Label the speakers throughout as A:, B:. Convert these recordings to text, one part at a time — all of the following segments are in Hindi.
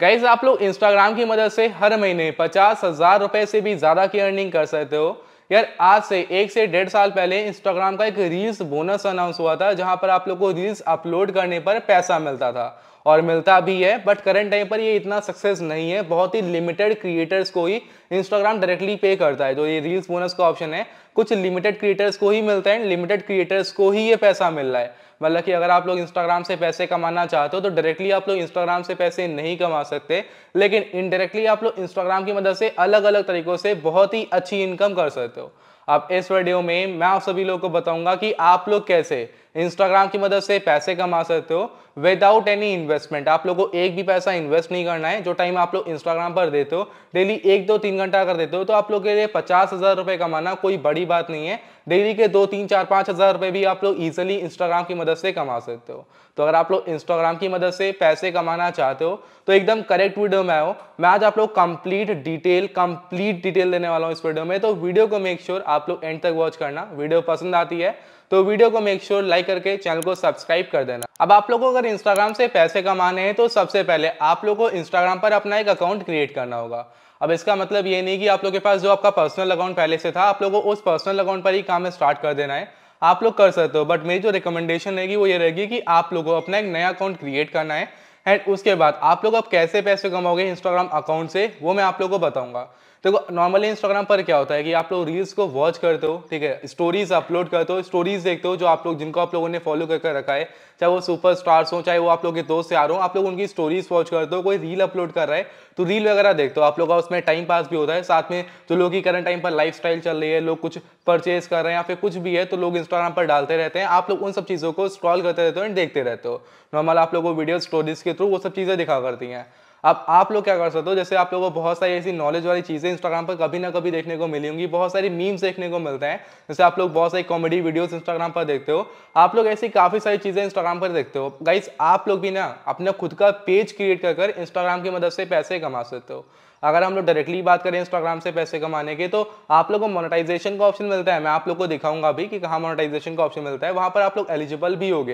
A: गाइज आप लोग इंस्टाग्राम की मदद से हर महीने पचास हजार रुपए से भी ज्यादा की अर्निंग कर सकते हो यार आज से एक से डेढ़ साल पहले इंस्टाग्राम का एक रील्स बोनस अनाउंस हुआ था जहां पर आप लोग को रील्स अपलोड करने पर पैसा मिलता था और मिलता भी है बट करंट टाइम पर ये इतना सक्सेस नहीं है बहुत ही लिमिटेड क्रिएटर्स को ही इंस्टाग्राम डायरेक्टली पे करता है जो तो ये रील्स बोनस का ऑप्शन है कुछ लिमिटेड क्रिएटर्स को ही मिलता है लिमिटेड क्रिएटर्स को ही ये पैसा मिल रहा है मतलब कि अगर आप लोग इंस्टाग्राम से पैसे कमाना चाहते हो तो डायरेक्टली आप लोग इंस्टाग्राम से पैसे नहीं कमा सकते लेकिन इनडायरेक्टली आप लोग इंस्टाग्राम की मदद से अलग अलग तरीकों से बहुत ही अच्छी इनकम कर सकते हो अब इस वीडियो में मैं आप सभी लोगों को बताऊंगा कि आप लोग कैसे इंस्टाग्राम की मदद से पैसे कमा सकते हो विदाउट एनी इन्वेस्टमेंट आप लोग को एक भी पैसा इन्वेस्ट नहीं करना है जो टाइम आप लोग इंस्टाग्राम पर देते हो डेली एक दो तीन घंटा कर देते हो तो आप लोग के लिए पचास हज़ार रुपये कमाना कोई बड़ी बात नहीं है डेली के दो तीन चार पाँच हज़ार रुपये भी आप लोग ईजिली इंस्टाग्राम की मदद से कमा सकते हो तो अगर आप लोग इंस्टाग्राम की मदद से पैसे कमाना चाहते हो तो एकदम करेक्ट वीडियो में आओ मैं आज आप लोग कंप्लीट डिटेल कंप्लीट डिटेल देने वाला हूँ इस वीडियो में तो वीडियो को मेक श्योर sure आप लोग एंड तक वॉच करना वीडियो पसंद आती है तो वीडियो को मेक श्योर sure लाइक करके चैनल को सब्सक्राइब कर देना अब आप लोगों को अगर इंस्टाग्राम से पैसे कमाने हैं तो सबसे पहले आप लोग को इंस्टाग्राम पर अपना एक अकाउंट क्रिएट करना होगा अब इसका मतलब ये नहीं कि आप लोग के पास जो आपका पर्सनल अकाउंट पहले से था आप लोगों को उस पर्सनल अकाउंट पर ही काम स्टार्ट कर देना है आप लोग कर सकते हो बट मेरी जो रिकमेंडेशन रहेगी वो ये रहेगी कि आप लोगों को अपना एक नया अकाउंट क्रिएट करना है एंड उसके बाद आप लोग अब कैसे पैसे कमाओगे इंस्टाग्राम अकाउंट से वो मैं आप लोगों को बताऊंगा देखो नॉर्मली इंस्टाग्राम पर क्या होता है कि आप लोग रील्स को वॉच करते हो ठीक है स्टोरीज अपलोड करते हो स्टोरीज देखते हो जो आप लोग जिनको आप लोगों ने फॉलो करके रखा है चाहे वो सुपर स्टार्स हो चाहे वो आप लोग के दोस्त यार हो आप लोग उनकी स्टोरीज वॉच करते हो कोई रील अपलोड कर रहा है तो रील वगैरह देखते हो आप लोग का उसमें टाइम पास भी होता है साथ में जो लोग की करंट टाइम पर लाइफ चल रही है लोग कुछ परचेज कर रहे हैं या फिर कुछ भी है तो लोग इंस्टाग्राम पर डालते रहते हैं आप लोग उन सब चीज़ों को स्क्रॉल करते रहते हो एंड देखते रहते हो नॉर्मल आप लोग को वीडियो स्टोरीज के थ्रू वो सब चीज़ें दिखा करती हैं अब आप लोग क्या कर सकते हो जैसे आप लोगों को बहुत सारी ऐसी नॉलेज वाली चीज़ें इंस्टाग्राम पर कभी ना कभी देखने को मिली होंगी बहुत सारी मीम्स देखने को मिलते हैं जैसे आप लोग बहुत सारी कॉमेडी वीडियोस इंस्टाग्राम पर देखते हो आप लोग ऐसी काफ़ी सारी चीज़ें इंस्टाग्राम पर देखते हो गाइज आप लोग भी ना अपना खुद का पेज क्रिएट कर इंस्टाग्राम की मदद से पैसे कमा सकते हो अगर हम लोग डायरेक्टली बात करें इंस्टाग्राम से पैसे कमाने के तो आप लोगों को मोनेटाइजेशन का ऑप्शन मिलता है मैं आप लोग को दिखाऊंगा अभी कि कहाँ मोनेटाइजेशन का ऑप्शन मिलता है वहाँ पर आप लोग एलिजिबल भी हो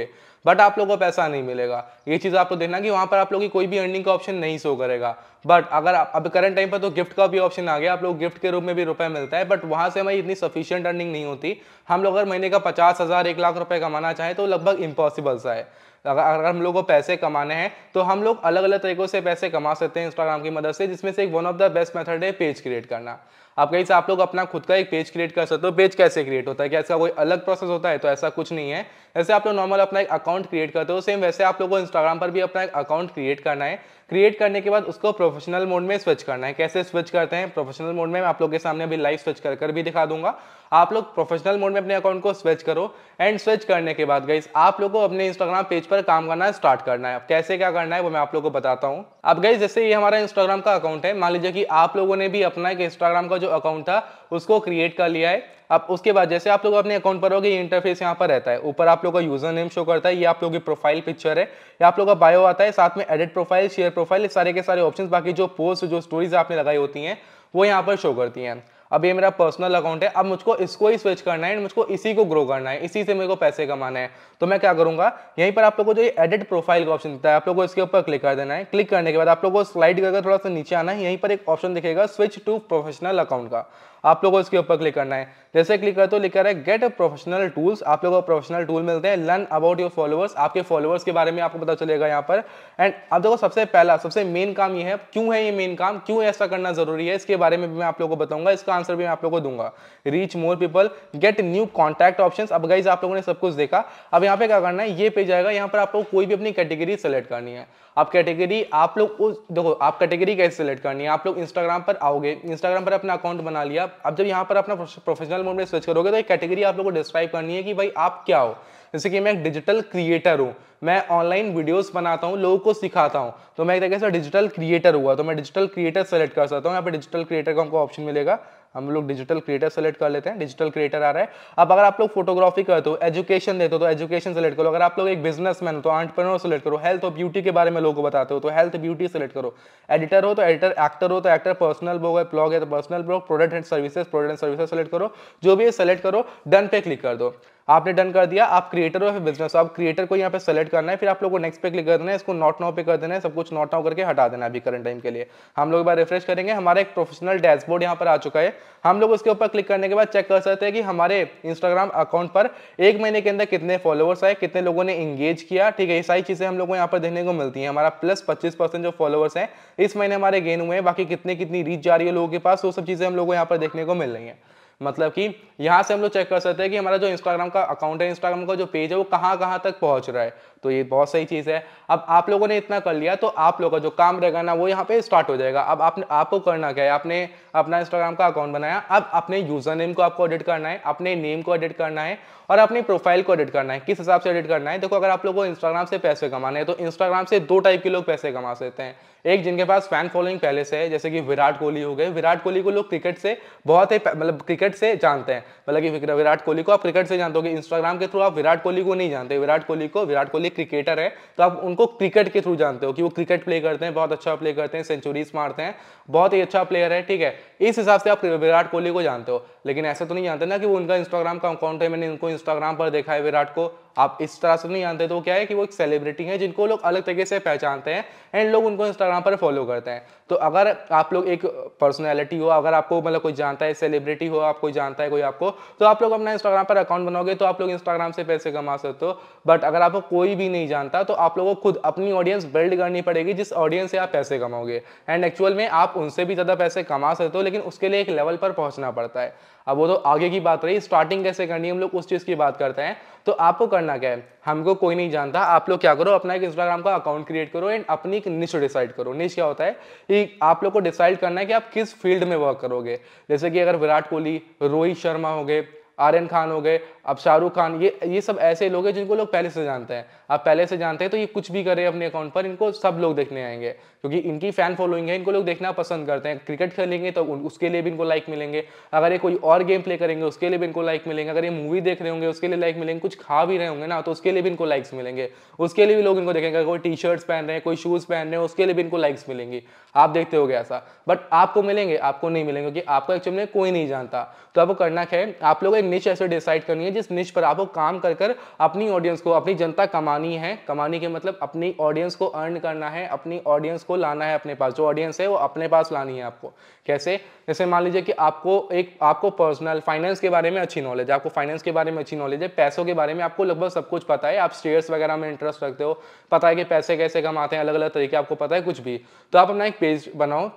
A: बट आप लोग को पैसा नहीं मिलेगा ये चीज़ आप लोग देखना कि वहाँ पर आप लोग की कोई भी अर्निंग का ऑप्शन नहीं शो करेगा बट अगर अब करंट टाइम पर तो गिफ्ट का भी ऑप्शन आ गया आप लोग गिफ्ट के रूप में भी रुपए मिलता है बट वहाँ से हमारी इतनी सफिशियंट अर्निंग नहीं होती हम लोग अगर महीने का पचास हज़ार एक लाख रुपए कमाना चाहें तो लगभग इम्पॉसिबल सा है अगर अगर हम लोग को पैसे कमाने हैं तो हम लोग अलग अलग तरीक़ों से पैसे कमा सकते हैं इंस्टाग्राम की मदद से जिसमें से एक one of the best method है पेज क्रिएट करना आप कहीं से आप लोग अपना खुद का एक पेज क्रिएट कर सकते हो पेज कैसे क्रिएट होता है क्या इसका कोई अलग प्रोसेस होता है तो ऐसा कुछ नहीं है जैसे आप लोग नॉर्मल अपना एक अकाउंट क्रिएट करते हो सेम वैसे आप लोगों को इंस्टाग्राम पर भी अपना एक अकाउंट क्रिएट करना है क्रिएट करने के बाद उसको प्रोफेशनल मोड में स्विच करना है कैसे स्विच करते हैं प्रोफेशनल मोड में मैं आप लोग के सामने अभी लाइव स्विच कर कर भी दिखा दूंगा आप लोग प्रोफेशनल मोड में अपने अकाउंट को स्विच करो एंड स्विच करने के बाद गाइज आप लोगों को अपने इंस्टाग्राम पेज पर काम करना स्टार्ट करना है अब कैसे क्या करना है वो मैं आप लोग को बताता हूँ अब गाइज जैसे ये हमारा इंस्टाग्राम का अकाउंट है मान लीजिए कि आप लोगों ने भी अपना एक इंस्टाग्राम का जो अकाउंट था उसको क्रिएट कर लिया है अब उसके बाद जैसे आप लोग अपने अकाउंट पर होगे गए इंटरफेस यहाँ पर रहता है ऊपर आप लोग का यूजर नेम शो करता है ये आप लोगों की प्रोफाइल पिक्चर है ये आप लोग का बायो आता है साथ में एडिट प्रोफाइल शेयर प्रोफाइल सारे के सारे ऑप्शन बाकी जो पोस्ट जो स्टोरीज आपने लगाई होती हैं वो यहाँ पर शो करती हैं अब ये मेरा पर्सनल अकाउंट है अब मुझको इसको ही स्विच करना है मुझको इसी को ग्रो करना है इसी से मेरे को पैसे कमाना है तो मैं क्या करूंगा यहीं पर आप लोगों को जो एडिट प्रोफाइल का ऑप्शन दिखता है आप लोगों को इसके ऊपर क्लिक कर देना है क्लिक करने के बाद आप लोग को स्लाइड करके थोड़ा सा नीचे आना है यहीं पर एक ऑप्शन दिखेगा स्विच टू प्रोफेशनल अकाउंट का आप लोगों को इसके ऊपर क्लिक करना है जैसे क्लिक करते हो लिखा है गेट प्रोफेशनल टूल्स आप लोगों को प्रोफेशनल टूल मिलते हैं लर्न अबाउट योर फॉलोअर्स आपके फॉलोअर्स के बारे में आपको पता चलेगा यहाँ पर एंड अब देखो सबसे पहला सबसे मेन काम ये है क्यों है ये मेन काम क्यों ऐसा करना जरूरी है इसके बारे में भी मैं आप लोगों को बताऊंगा इसका आंसर भी मैं आप लोगों को दूंगा reach more people get new contact option अब गाइज आप लोगों ने सब कुछ देखा अब यहाँ पे क्या करना है ये पे जाएगा यहाँ पर आप लोग कोई भी अपनी कैटेगरी सेलेक्ट करनी है आप कैटेगरी आप लोग उस देखो आप कैटेगरी कैसे सेलेक्ट करनी है आप लोग इंस्टाग्राम पर आओगे इंस्टाग्राम पर अपना अकाउंट बना लिया अब जब यहाँ पर अपना प्रोफेशनल मोड में स्विच करोगे तो एक कैटेगरी आप लोगों को डिस्क्राइब करनी है कि भाई आप क्या हो जैसे कि मैं एक डिजिटल क्रिएटर हूँ मैं ऑनलाइन वीडियोस बनाता हूँ लोगों को सिखाता हूँ तो मैं एक तरीके से डिजिटल क्रिएटर हुआ तो मैं डिजिटल क्रिएटर सेलेक्ट कर सकता हूँ यहाँ पर डिजिटल क्रिएटर का हमको ऑप्शन मिलेगा हम लोग डिजिटल क्रिएटर सेलेक्ट कर लेते हैं डिजिटल क्रिएटर आ रहा है अब अगर आप लोग फोटोग्राफी करते हो एजुकेशन देते हो तो एजुकेशन सेलेक्ट करो अगर आप लोग एक बिजनेसमैन हो तो आंट्रप्रनोर सेलेक्ट करो हेल्थ और ब्यूटी के बारे में लोगों को बताते हो तो हेल्थ ब्यूटी सेलेक्ट करो एडिटर हो तो एडिटर एक्टर हो तो एक्टर पर्सनल ब्लॉग है ब्लॉग है तो personal blog product and services product and services select करो जो भी है सेलेक्ट करो डन पे क्लिक कर दो आपने डन कर दिया आप क्रिएटर ऑफ बिजनेस आप क्रिएटर को यहाँ पे सेलेक्ट करना है फिर आप लोग को नेक्स्ट पे क्लिक कर देना है इसको नॉट नाउ पे कर देना है सब कुछ नॉट नाउ करके हटा देना है अभी करंट टाइम के लिए हम लोग एक बार रिफ्रेश करेंगे हमारा एक प्रोफेशनल डैशबोर्ड यहाँ पर आ चुका है हम लोग उसके ऊपर क्लिक करने के बाद चेक कर सकते हैं कि हमारे इंस्टाग्राम अकाउंट पर एक महीने के अंदर कितने फॉलोअर्स आए कितने लोगों ने इंगेज किया ठीक है ये सारी चीज़ें हम लोग को यहाँ पर देखने को मिलती है हमारा प्लस पच्चीस जो फॉलोअर्स हैं इस महीने हमारे गेन हुए हैं बाकी कितने कितनी रीच जा रही है लोगों के पास वो सब चीज़ें हम लोग को यहाँ पर देखने को मिल रही हैं मतलब कि यहाँ से हम लोग चेक कर सकते हैं कि हमारा जो इंस्टाग्राम का अकाउंट है इंस्टाग्राम का जो पेज है वो कहाँ कहाँ तक पहुँच रहा है तो ये बहुत सही चीज़ है अब आप लोगों ने इतना कर लिया तो आप लोगों का जो काम रहेगा ना वो यहाँ पे स्टार्ट हो जाएगा अब आपने आपको करना क्या है आपने अपना इंस्टाग्राम का अकाउंट बनाया अब अपने यूज़र नेम को आपको एडिट करना है अपने नेम को एडिट करना है और अपने प्रोफाइल को एडिट करना है किस हिसाब से एडिट करना है देखो अगर आप लोग को इंस्टाग्राम से पैसे कमाने हैं तो इंस्टाग्राम से दो टाइप के लोग पैसे कमा सकते हैं एक जिनके पास फैन फॉलोइंग पहले से है जैसे कि विराट कोहली हो गए विराट कोहली को लोग क्रिकेट से बहुत ही मतलब क्रिकेट से जानते हैं मतलब कि विराट कोहली को आप क्रिकेट से जानते हो इंस्टाग्राम के थ्रू आप विराट कोहली को नहीं जानते विराट कोहली को विराट कोहली क्रिकेटर है तो आप उनको क्रिकेट के थ्रू जानते हो कि वो क्रिकेट प्ले करते हैं बहुत अच्छा प्ले करते हैं सेंचुरीज मारते हैं बहुत ही अच्छा प्लेयर है ठीक है इस हिसाब से आप विराट कोहली को जानते हो लेकिन ऐसा तो नहीं जानते ना कि वो उनका इंस्टाग्राम का अकाउंट है मैंने उनको इंस्टाग्राम पर देखा है विराट को आप इस तरह से नहीं जानते तो क्या है कि वो एक सेलिब्रिटी है जिनको लोग अलग तरीके से पहचानते हैं एंड लोग उनको इंस्टाग्राम पर फॉलो करते हैं तो अगर आप लोग एक पर्सनैलिटी हो अगर आपको मतलब कोई जानता है सेलिब्रिटी हो आप कोई जानता है कोई आपको तो आप लोग अपना इंस्टाग्राम पर अकाउंट बनाओगे तो आप लोग इंस्टाग्राम से पैसे कमा सकते हो बट अगर आपको कोई भी नहीं जानता तो आप लोगों को खुद अपनी ऑडियंस बिल्ड करनी पड़ेगी जिस ऑडियंस से आप पैसे कमाओगे एंड एक्चुअल में आप उनसे भी ज़्यादा पैसे कमा सकते हो लेकिन उसके लिए एक लेवल पर पहुंचना पड़ता है अब वो तो आगे की बात रही स्टार्टिंग कैसे करनी है हम लोग उस चीज़ की बात करते हैं तो आपको करना क्या है हमको कोई नहीं जानता आप लोग क्या करो अपना एक इंस्टाग्राम का अकाउंट क्रिएट करो एंड अपनी एक निश डिसाइड करो निश क्या होता है कि आप लोग को डिसाइड करना है कि आप किस फील्ड में वर्क करोगे जैसे कि अगर विराट कोहली रोहित शर्मा हो गए आर्यन खान हो गए अब शाहरुख खान ये ये सब ऐसे लोग हैं जिनको लोग पहले से जानते हैं आप पहले से जानते हैं तो ये कुछ भी करें अपने अकाउंट पर इनको सब लोग देखने आएंगे क्योंकि इनकी फैन फॉलोइंग है इनको लोग देखना पसंद करते हैं क्रिकेट खेलेंगे तो उसके लिए भी इनको लाइक मिलेंगे अगर ये कोई और गेम प्ले करेंगे उसके लिए भी इनको लाइक मिलेंगे अगर ये मूवी देख रहे होंगे उसके लिए लाइक मिलेंगे कुछ खा भी रहे होंगे ना तो उसके लिए भी इनको लाइक्स मिलेंगे उसके लिए भी लोग इनको देखेंगे कोई टी शर्ट्स पहन रहे हैं कोई शूज़ पहन रहे हैं उसके लिए भी इनको लाइक्स मिलेंगी आप देखते हो ऐसा बट आपको मिलेंगे आपको नहीं मिलेंगे क्योंकि आपको एक्चुअली में कोई नहीं जानता तो आपको करना क्या है आप लोग कोई निच ऐसे डिसाइड करनी है जिस निच पर आपको काम कर कर अपनी ऑडियंस को अपनी जनता कमानी है कमानी के मतलब अपनी ऑडियंस को अर्न करना है अपनी ऑडियंस को लाना है अपने पास जो ऑडियंस है वो अपने पास लानी है आपको कैसे जैसे मान लीजिए कि आपको एक आपको पर्सनल फाइनेंस के बारे में अच्छी नॉलेज है आपको फाइनेंस के बारे में अच्छी नॉलेज है पैसों के बारे में आपको लगभग सब कुछ पता है आप शेयर्स वगैरह में इंटरेस्ट रखते हो पता है कि पैसे कैसे कमाते हैं अलग अलग तरीके आपको पता है कुछ भी तो आप अपना एक पेज बनाओ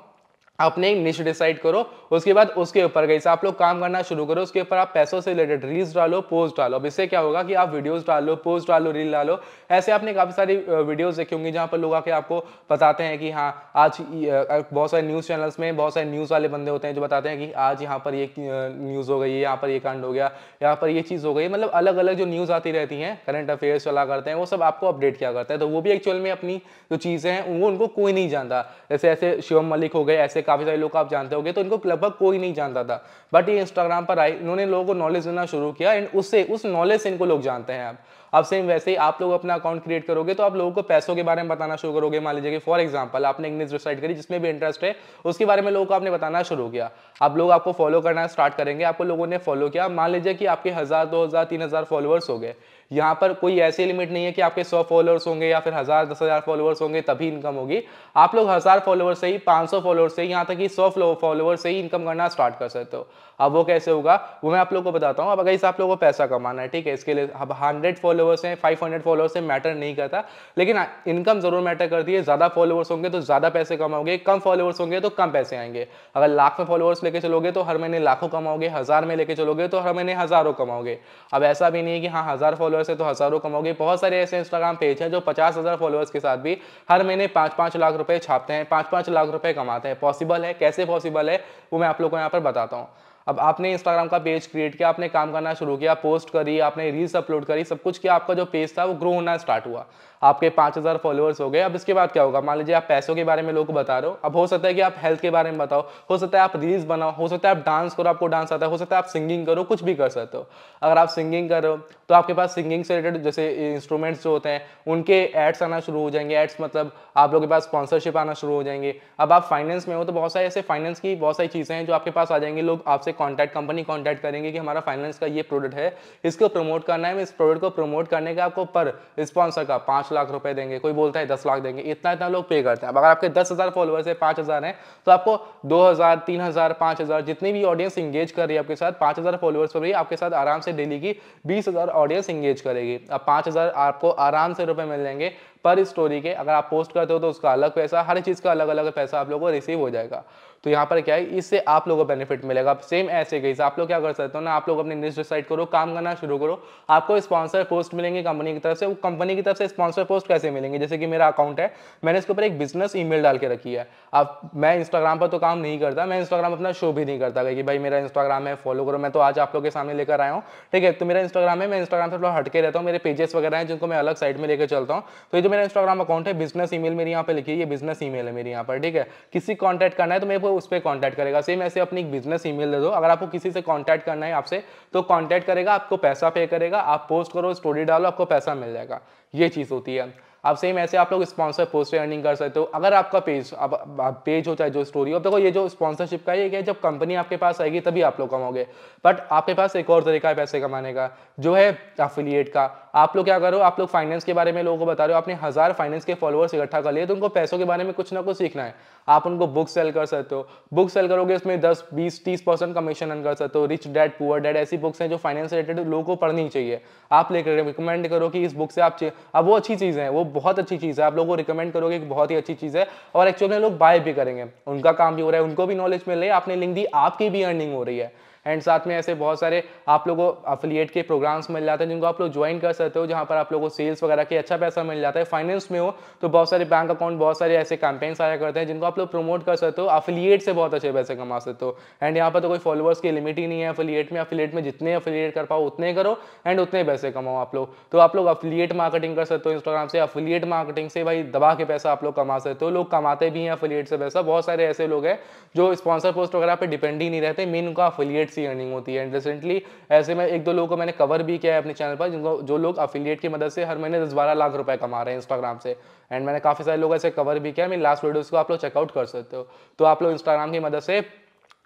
A: अपने निश डिसाइड करो उसके बाद उसके ऊपर गई आप लोग काम करना शुरू करो उसके ऊपर आप पैसों से रिलेटेड रील्स डालो पोस्ट डालो अब इससे क्या होगा कि आप वीडियोस डालो पोस्ट डालो रील डालो ऐसे आपने काफ़ी सारी वीडियोस देखी होंगी जहाँ पर लोग आके आपको बताते हैं कि हाँ आज बहुत सारे न्यूज़ चैनल्स में बहुत सारे न्यूज़ वाले बंदे होते हैं जो बताते हैं कि आज यहाँ पर ये न्यूज़ हो गई है यहाँ पर ये कांड हो गया यहाँ पर ये चीज़ हो गई मतलब अलग अलग जो न्यूज़ आती रहती हैं करंट अफेयर्स चला करते हैं वो सब आपको अपडेट किया करते हैं तो वो भी एक्चुअल में अपनी जो चीज़ें हैं वो उनको कोई नहीं जानता जैसे ऐसे शिवम मलिक हो गए ऐसे काफ़ी सारे लोग आप जानते हो तो इनको लगभग कोई नहीं जानता था बट ये इंस्टाग्राम पर आए इन्होंने लोगों को नॉलेज देना शुरू किया एंड उससे उस नॉलेज से इनको लोग जानते हैं आप अब सेम वैसे ही आप लोग अपना अकाउंट क्रिएट करोगे तो आप लोगों को पैसों के बारे में बताना शुरू करोगे मान लीजिए कि फॉर एग्जांपल आपने इंग्लिश न्यूज वेबसाइट करी जिसमें भी इंटरेस्ट है उसके बारे में लोगों को आपने बताना शुरू किया अब लोग आपको फॉलो करना स्टार्ट करेंगे आपको लोगों ने फॉलो किया मान लीजिए कि आपके हज़ार दो हज़ार तीन हज़ार फॉलोअर्स हो गए यहाँ पर कोई ऐसी लिमिट नहीं है कि आपके सौ फॉलोअर्स होंगे या फिर हज़ार दस हज़ार फॉलोअर्स होंगे तभी इनकम होगी आप लोग हज़ार फॉलोअर्स से ही पाँच सौ फॉलोअर्स से ही यहाँ तक कि सौ फॉलोअर्स से ही इनकम करना स्टार्ट कर सकते हो अब वो कैसे होगा वो मैं आप लोग को बताता हूँ अब अगर इस आप लोग को पैसा कमाना है ठीक है इसके लिए अब हंड्रेड फॉलोअर्स हैं फाइव हंड्रेड फॉलोअर्स हैं मैटर नहीं करता लेकिन इनकम ज़रूर मैटर करती है ज़्यादा फॉलोअर्स होंगे तो ज़्यादा पैसे कमाओगे कम फॉलोअर्स होंगे तो कम पैसे आएंगे अगर लाख में फॉलोअर्स लेके चलोगे तो हर महीने लाखों कमाओगे हज़ार में लेके चलोगे तो हर महीने हज़ारों कमाओगे अब ऐसा भी नहीं है कि हाँ हज़ार फॉलोअर्स फॉलोअर्स है तो हज़ारों कमाओगे बहुत सारे ऐसे इंस्टाग्राम पेज हैं जो पचास हज़ार फॉलोअर्स के साथ भी हर महीने पांच पांच लाख रुपए छापते हैं पांच पांच लाख रुपए कमाते हैं पॉसिबल है कैसे पॉसिबल है वो मैं आप लोग को यहाँ पर बताता हूँ अब आपने इंस्टाग्राम का पेज क्रिएट किया आपने काम करना शुरू किया पोस्ट करी आपने रील्स अपलोड करी सब कुछ किया आपका जो पेज था वो ग्रो होना स्टार्ट हुआ आपके पाँच हज़ार फॉलोअर्स हो गए अब इसके बाद क्या होगा मान लीजिए आप पैसों के बारे में लोगों को बता रहे हो अब हो सकता है कि आप हेल्थ के बारे में बताओ हो सकता है आप रील्स बनाओ हो सकता है आप डांस करो आपको डांस आता है हो सकता है आप सिंगिंग करो कुछ भी कर सकते हो अगर आप सिंगिंग करो तो आपके पास सिंगिंग से रिलेटेड जैसे इंस्ट्रूमेंट्स जो होते हैं उनके एड्स आना शुरू हो जाएंगे एड्स मतलब आप लोगों के पास स्पॉन्सरशिप आना शुरू हो जाएंगे अब आप फाइनेंस में हो तो बहुत सारे ऐसे फाइनेंस की बहुत सारी चीज़ें हैं जो आपके पास आ जाएंगे लोग आपसे कॉन्टैक्ट कंपनी कॉन्टैक्ट करेंगे कि हमारा फाइनेंस का ये प्रोडक्ट है इसको प्रमोट करना है इस प्रोडक्ट को प्रमोट करने का आपको पर स्पॉन्सर का पाँच लाख रुपए देंगे कोई बोलता है दस लाख देंगे इतना इतना लोग पे करते हैं अगर आपके दस हज़ार फॉलोअर्स है पाँच हज़ार हैं तो आपको दो हज़ार तीन हज़ार पाँच हज़ार जितनी भी ऑडियंस इंगेज कर रही है आपके साथ पाँच हज़ार फॉलोअर्स पर भी आपके साथ आराम से डेली की बीस हज़ार ऑडियंस इंगेज करेगी अब पाँच हज़ार आपको आराम से रुपए मिल जाएंगे पर स्टोरी के अगर आप पोस्ट करते हो तो उसका अलग पैसा हर चीज़ का अलग अलग पैसा आप लोगों को रिसीव हो जाएगा तो यहाँ पर क्या है इससे आप लोगों को बेनिफिट मिलेगा सेम ऐसे गई आप लोग क्या कर सकते हो ना आप लोग अपनी निश डिसाइड करो काम करना शुरू करो आपको स्पॉन्सर पोस्ट मिलेंगे कंपनी की तरफ से वो कंपनी की तरफ से स्पॉन्सर पोस्ट कैसे मिलेंगे जैसे कि मेरा अकाउंट है मैंने इसके ऊपर एक बिजनेस ई डाल के रखी है अब मैं इंस्टाग्राम पर तो काम नहीं करता मैं इंस्टाग्राम अपना शो भी नहीं करता कि भाई मेरा इंस्टाग्राम है फॉलो करो मैं तो आज आप लोग के सामने लेकर आया हूँ ठीक है तो मेरा इंस्टाग्राम है मैं इंस्टाग्राम से थोड़ा हटके रहता हूँ मेरे पेजेस वगैरह हैं जिनको मैं अलग साइड में लेकर चलता हूँ तो ये जो मेरा इंस्टाग्राम अकाउंट है बिजनेस ई मेरी यहाँ पर लिखी है ये बिजनेस ई है मेरी यहाँ पर ठीक है किसी कॉन्टैक्ट करना है तो मेरे को उस पर कॉन्टैक्ट करेगा सेम ऐसे अपनी बिजनेस ईमेल दे दो अगर आपको किसी से कॉन्टैक्ट करना है आपसे तो कॉन्टैक्ट करेगा आपको पैसा पे करेगा आप पोस्ट करो स्टोरी डालो आपको पैसा मिल जाएगा ये चीज़ होती है आप सेम ऐसे आप लोग स्पॉन्सर पोस्ट पे अर्निंग कर सकते हो अगर आपका पेज अब आप, पेज हो चाहे जो स्टोरी हो देखो ये जो स्पॉन्सरशिप का ये क्या है जब कंपनी आपके पास आएगी तभी आप लोग कमाओगे बट आपके पास एक और तरीका है पैसे कमाने का जो है अफिलियट का आप लोग क्या करो आप लोग फाइनेंस के बारे में लोगों को बता रहे हो आपने हज़ार फाइनेंस के फॉलोअर्स इकट्ठा कर लिए तो उनको पैसों के बारे में कुछ ना कुछ सीखना है आप उनको बुक सेल कर सकते हो बुक सेल करोगे उसमें दस बीस तीस परसेंट कमीशन अर्न कर सकते हो रिच डैड पुअर डैड ऐसी बुक्स हैं जो फाइनेंस रिलेटेड लोगों को पढ़नी चाहिए आप लेकर रिकमेंड करो कि इस बुक से आप अब वो अच्छी चीज़ें हैं वो बहुत अच्छी चीज़ है आप लोगों को रिकमेंड करोगे कि बहुत ही अच्छी चीज़ है और एक्चुअली लोग बाय भी करेंगे उनका काम भी हो रहा है उनको भी नॉलेज मिल रही है आपने लिंक दी आपकी भी अर्निंग हो रही है एंड साथ में ऐसे बहुत सारे आप लोगों को अफिलिएट के प्रोग्राम्स मिल जाते हैं जिनको आप लोग ज्वाइन कर सकते हो जहाँ पर आप लोगों को सेल्स वगैरह के अच्छा पैसा मिल जाता है फाइनेंस में हो तो बहुत सारे बैंक अकाउंट बहुत सारे ऐसे कैंपेन्स आया करते हैं जिनको आप लोग प्रमोट कर सकते हो अफिलियट से बहुत अच्छे पैसे कमा सकते हो एंड यहाँ पर तो कोई फॉलोअर्स की लिमिट ही नहीं है अफिलियट में अफिलियट में जितने अफिलियट कर पाओ उतने करो एंड उतने पैसे कमाओ आप लोग तो आप लोग अफिलियट मार्केटिंग कर सकते हो इंस्टाग्राम से अफिलियट मार्केटिंग से भाई दबा के पैसा आप लोग कमा सकते हो लोग कमाते भी हैं अफिलियट से पैसा बहुत सारे ऐसे लोग हैं जो स्पॉन्सर पोस्ट वगैरह पर डिपेंड ही नहीं रहते मेन उनका अफिलियट सी अर्निंग होती है एंड रिसेंटली ऐसे में एक दो लोगों को मैंने कवर भी किया है अपने चैनल पर जिनको जो लोग अफिलियट की मदद से हर महीने दस बारह लाख रुपए कमा रहे हैं इंस्टाग्राम से एंड मैंने काफ़ी सारे लोग ऐसे कवर भी किया मेरी लास्ट वीडियोज़ को आप लोग चेकआउट कर सकते हो तो आप लोग इंस्टाग्राम की मदद से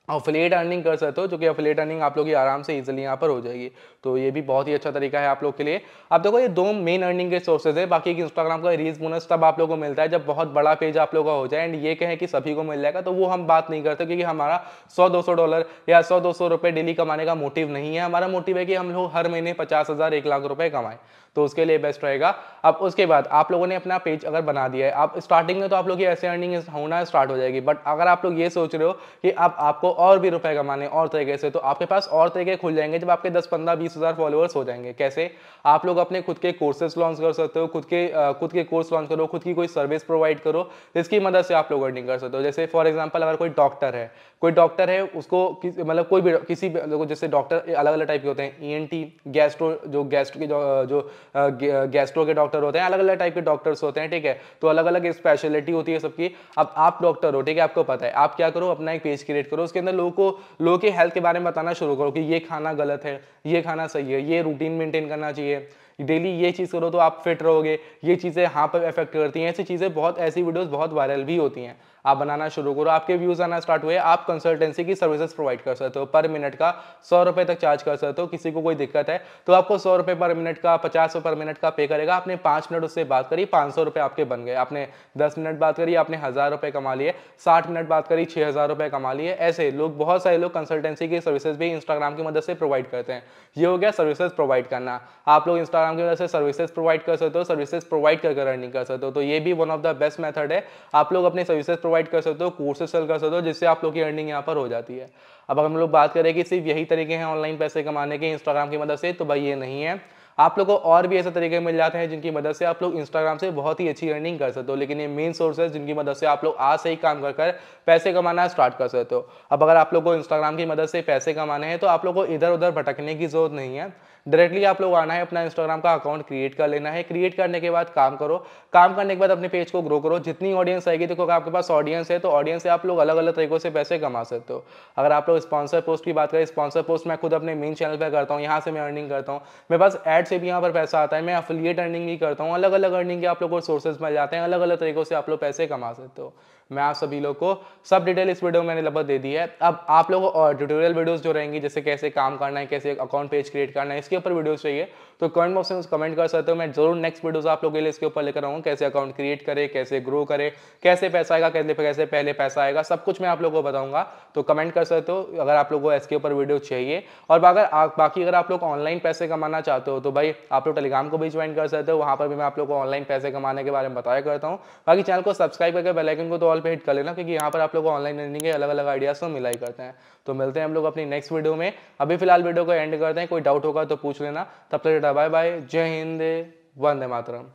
A: अफिलेट अर्निंग कर सकते हो जो कि अफिलेट अर्निंग आप लोग की आराम से इजीली यहाँ पर हो जाएगी तो ये भी बहुत ही अच्छा तरीका है आप लोग के लिए अब देखो ये दो मेन अर्निंग के सोर्सेज है बाकी इंस्टाग्राम का रीज बोनस तब आप लोग को मिलता है जब बहुत बड़ा पेज आप लोग का हो जाए एंड ये कहें कि सभी को मिल जाएगा तो वो हम बात नहीं करते क्योंकि हमारा सौ दो डॉलर या सौ दो रुपये डेली कमाने का मोटिव नहीं है हमारा मोटिव है कि हम लोग हर महीने पचास हज़ार एक लाख रुपये कमाएँ तो उसके लिए बेस्ट रहेगा अब उसके बाद आप लोगों ने अपना पेज अगर बना दिया है आप स्टार्टिंग में तो आप लोग की ऐसे अर्निंग होना स्टार्ट हो जाएगी बट अगर आप लोग ये सोच रहे हो कि अब आपको और भी रुपए कमाने और तरीके से तो आपके पास और तरीके खुल जाएंगे जब आपके दस पंद्रह बीस हज़ार फॉलोअर्स हो जाएंगे कैसे आप लोग अपने खुद के कोर्सेज लॉन्च कर सकते हो खुद के खुद के कोर्स लॉन्च करो खुद की कोई सर्विस प्रोवाइड करो जिसकी मदद से आप लोग अर्निंग कर सकते हो जैसे फॉर एग्जाम्पल अगर कोई डॉक्टर है कोई डॉक्टर है उसको मतलब कोई भी किसी भी जैसे डॉक्टर अलग अलग टाइप के होते हैं ई एन टी गैस्ट्रो जो गैस्ट्रो के जो गैस्ट्रो के डॉक्टर होते हैं अलग अलग टाइप के डॉक्टर्स होते हैं ठीक है तो अलग अलग स्पेशलिटी होती है सबकी अब आप डॉक्टर हो ठीक है आपको पता है आप क्या करो अपना एक पेज क्रिएट करो उसके अंदर अंदर लोगों को लोगों के हेल्थ के बारे में बताना शुरू करो कि ये खाना गलत है ये खाना सही है ये रूटीन मेंटेन करना चाहिए डेली ये चीज़ करो तो आप फिट रहोगे ये चीज़ें हाँ पर इफेक्ट करती हैं ऐसी चीज़ें बहुत ऐसी वीडियोस बहुत वायरल भी होती हैं आप बनाना शुरू करो आपके व्यूज आना स्टार्ट हुए आप कंसल्टेंसी की सर्विसेज प्रोवाइड कर सकते हो पर मिनट का सौ रुपए तक चार्ज कर सकते हो किसी को कोई दिक्कत है तो आपको सौ रुपए पर मिनट का पचास पर मिनट का पे करेगा आपने पांच मिनट उससे बात करी पांच सौ रुपए आपके बन गए आपने दस मिनट बात करी आपने हजार रुपए कमा लिए साठ मिनट बात करी छह हजार रुपए कमा लिए ऐसे लोग बहुत सारे लोग कंसल्टेंसी की सर्विसेज भी इंस्टाग्राम की मदद से प्रोवाइड करते हैं ये हो गया सर्विसेज प्रोवाइड करना आप लोग इंस्टाग्राम की मदद से सर्विसेज प्रोवाइड कर सकते हो सर्विसेज प्रोवाइड करके रनिंग कर सकते हो तो ये भी one of the best method है आप लोग अपने सर्विसेज प्रोवाइड कर सकते हो कोर्सेस सेल कर सकते हो जिससे आप लोग की अर्निंग यहाँ पर हो जाती है अब अगर हम लोग बात करें कि सिर्फ यही तरीके हैं ऑनलाइन पैसे कमाने के इंस्टाग्राम की मदद से तो भाई ये नहीं है आप लोग को और भी ऐसे तरीके मिल जाते हैं जिनकी मदद से आप लोग इंस्टाग्राम से बहुत ही अच्छी अर्निंग कर सकते हो लेकिन ये मेन सोर्स है जिनकी मदद से आप लोग आज से ही काम कर कर पैसे कमाना स्टार्ट कर सकते हो अब अगर आप लोग को इंस्टाग्राम की मदद से पैसे कमाने हैं तो आप लोग को इधर उधर भटकने की जरूरत नहीं है डायरेक्टली आप लोग आना है अपना इंस्टाग्राम का अकाउंट क्रिएट कर लेना है क्रिएट करने के बाद काम करो काम करने के बाद अपने पेज को ग्रो करो जितनी ऑडियंस आएगी देखो अगर आपके पास ऑडियंस है तो ऑडियंस से आप लोग अलग अलग तरीकों से पैसे कमा सकते हो अगर आप लोग स्पॉन्सर पोस्ट की बात करें स्पॉन्सर पोस्ट मैं खुद अपने मेन चैनल पर करता हूँ यहाँ से मैं अर्निंग करता हूँ मेरे पास एड से भी यहाँ पर पैसा आता है मैं अफिलियट अर्निंग भी करता हूँ अलग अलग अर्निंग के आप लोग को सोर्सेज मिल जाते हैं अलग अलग तरीकों से आप लोग पैसे कमा सकते हो मैं आप सभी लोग को सब डिटेल इस वीडियो में मैंने लगभग दे दी है अब आप लोगों को और ट्यूटोरियल वीडियोस जो रहेंगी जैसे कैसे काम करना है कैसे अकाउंट पेज क्रिएट करना है इसके ऊपर वीडियोस चाहिए तो कमेंट बॉक्स में कमेंट कर सकते हो मैं जरूर नेक्स्ट वीडियोस आप लोगों के लिए इसके ऊपर लेकर आऊँ कैसे अकाउंट क्रिएट करें कैसे ग्रो करें कैसे पैसा आएगा कैसे कैसे पहले पैसा आएगा सब कुछ मैं आप लोगों को बताऊंगा तो कमेंट कर सकते हो अगर आप लोगों को इसके ऊपर वीडियो चाहिए और अगर बाकी अगर आप लोग ऑनलाइन पैसे कमाना चाहते हो तो भाई आप लोग टेलीग्राम को भी ज्वाइन कर सकते हो वहाँ पर भी मैं आप लोग को ऑनलाइन पैसे कमाने के बारे में बताया करता हूँ बाकी चैनल को सब्सक्राइब करके बेलाइकन को तो ऑल पर हिट कर लेना क्योंकि यहाँ पर आप लोग को ऑनलाइन लर्निंग के अलग अलग आइडियाज़ तो मिला ही करते हैं तो मिलते हैं हम लोग अपनी नेक्स्ट वीडियो में अभी फिलहाल वीडियो को एंड करते हैं कोई डाउट होगा तो पूछ लेना तब तक बाय बाय जय हिंद वंदे मातरम